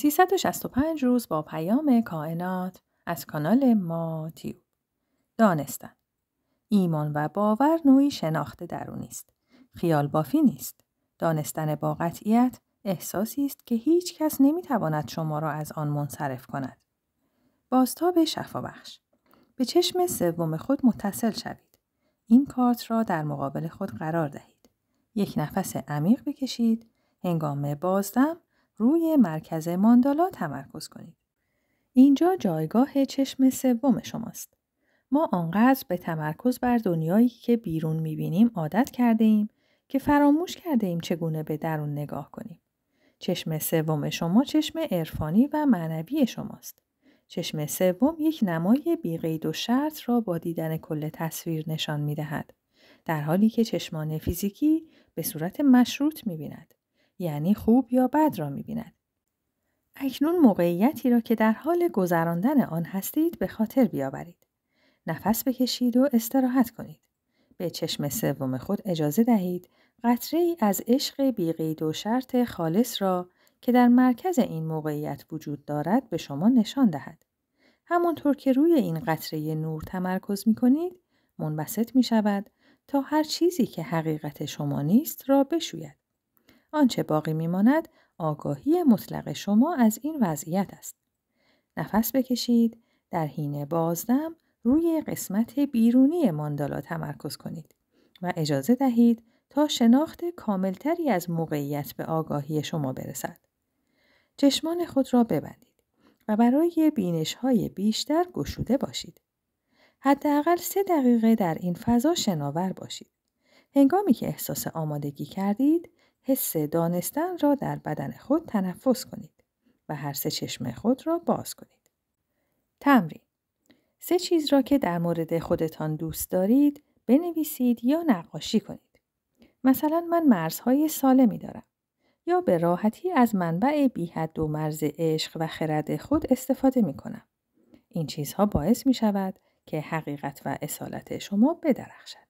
365 روز با پیام کائنات از کانال ما تیو. دانستن ایمان و باور نوعی شناخت درونی است. خیال بافی نیست. دانستن با قطعیت احساسی است که هیچ کس نمیتواند شما را از آن منصرف کند. بازتاب شفابخش به چشم سوم خود متصل شوید. این کارت را در مقابل خود قرار دهید. یک نفس عمیق بکشید. هنگام بازدم روی مرکز ماندالا تمرکز کنید. اینجا جایگاه چشم سوم شماست. ما آنقدر به تمرکز بر دنیایی که بیرون میبینیم عادت کرده ایم که فراموش کرده ایم چگونه به درون نگاه کنیم. چشم سوم شما چشم عرفانی و معنوی شماست. چشم سوم یک نمای بیقید و شرط را با دیدن کل تصویر نشان می در حالی که چشمان فیزیکی به صورت مشروط می یعنی خوب یا بد را می بیند. اکنون موقعیتی را که در حال گذراندن آن هستید به خاطر بیاورید. نفس بکشید و استراحت کنید. به چشم سوم خود اجازه دهید قطره از عشق بیقید و شرط خالص را که در مرکز این موقعیت وجود دارد به شما نشان دهد. همانطور که روی این قطره نور تمرکز می کنید، منبسط می شود تا هر چیزی که حقیقت شما نیست را بشوید. آنچه باقی میماند آگاهی مطلق شما از این وضعیت است. نفس بکشید، در حین بازدم روی قسمت بیرونی ماندالا تمرکز کنید و اجازه دهید تا شناخت کاملتری از موقعیت به آگاهی شما برسد. چشمان خود را ببندید و برای بینش های بیشتر گشوده باشید. حداقل سه دقیقه در این فضا شناور باشید. هنگامی که احساس آمادگی کردید، حس دانستن را در بدن خود تنفس کنید و هر سه چشم خود را باز کنید. تمرین سه چیز را که در مورد خودتان دوست دارید بنویسید یا نقاشی کنید. مثلا من مرزهای سالمی دارم. یا به راحتی از منبع حد و مرز عشق و خرد خود استفاده می کنم. این چیزها باعث می شود که حقیقت و اصالت شما بدرخشد.